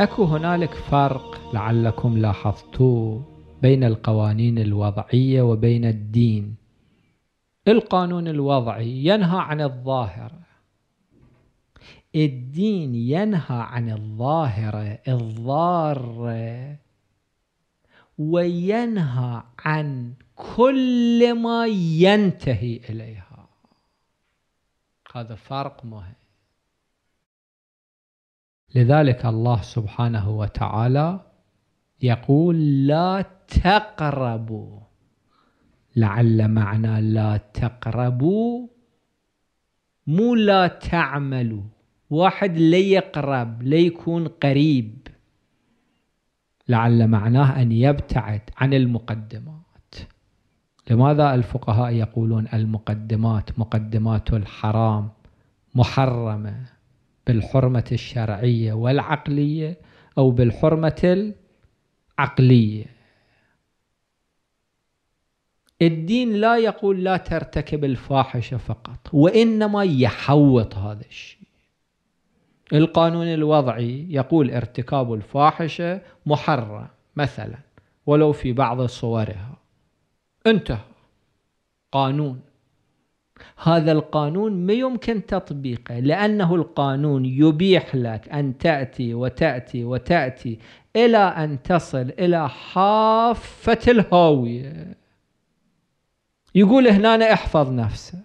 اكو هنالك فرق لعلكم لاحظتوه بين القوانين الوضعيه وبين الدين القانون الوضعي ينهى عن الظاهره الدين ينهى عن الظاهره الضاره وينهى عن كل ما ينتهي اليها هذا فرق مهم لذلك الله سبحانه وتعالى يقول لا تقربوا لعل معنى لا تقربوا مو لا تعملوا واحد ليقرب ليكون قريب لعل معناه أن يبتعد عن المقدمات لماذا الفقهاء يقولون المقدمات مقدمات الحرام محرمه بالحرمة الشرعية والعقلية أو بالحرمة العقلية الدين لا يقول لا ترتكب الفاحشة فقط وإنما يحوط هذا الشيء القانون الوضعي يقول ارتكاب الفاحشة محرم مثلا ولو في بعض صورها انتهى قانون هذا القانون ما يمكن تطبيقه لأنه القانون يبيح لك أن تأتي وتأتي وتأتي إلى أن تصل إلى حافة الهاوية يقول هنا احفظ نفسك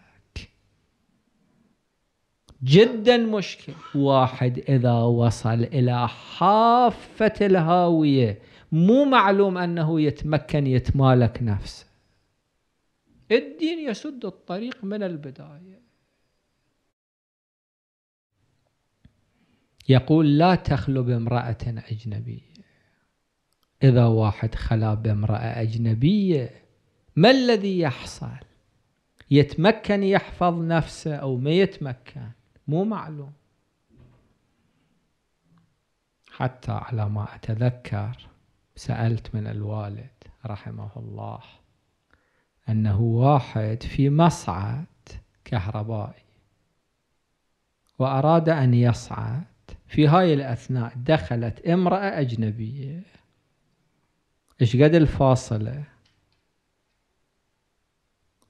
جدا مشكل واحد إذا وصل إلى حافة الهاوية مو معلوم أنه يتمكن يتمالك نفسه الدين يسد الطريق من البداية يقول لا تخلو بامرأة أجنبية إذا واحد خلا بامرأة أجنبية ما الذي يحصل يتمكن يحفظ نفسه أو ما يتمكن مو معلوم حتى على ما أتذكر سألت من الوالد رحمه الله أنه واحد في مصعد كهربائي وأراد أن يصعد في هاي الأثناء دخلت امرأة أجنبية إيش قد الفاصلة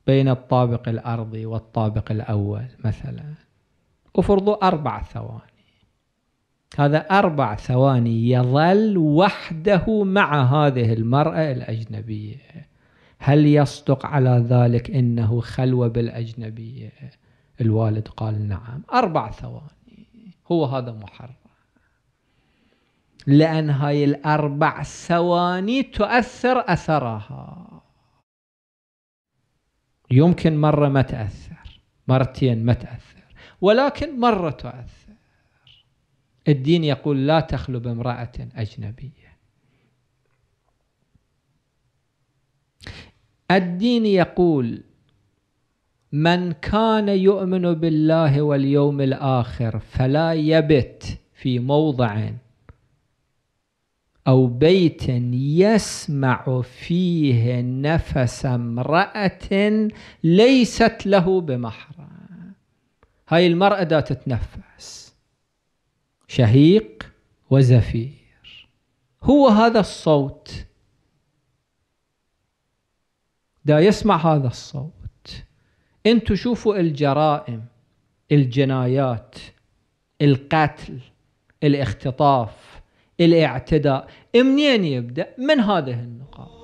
بين الطابق الأرضي والطابق الأول مثلا افرضوا أربع ثواني هذا أربع ثواني يظل وحده مع هذه المرأة الأجنبية هل يصدق على ذلك انه خلوه بالاجنبيه الوالد قال نعم اربع ثواني هو هذا محرم لان هاي الاربع ثواني تؤثر اثرها يمكن مره ما تاثر مرتين ما تاثر ولكن مره تؤثر الدين يقول لا تخلو بامراه اجنبيه الدين يقول من كان يؤمن بالله واليوم الآخر فلا يبت في موضع أو بيت يسمع فيه نفس امرأة ليست له بمحرم هاي المرأة دا تتنفس شهيق وزفير هو هذا الصوت دا يسمع هذا الصوت انتو شوفوا الجرائم الجنايات القتل الاختطاف الاعتداء منين يبدا من هذه النقاط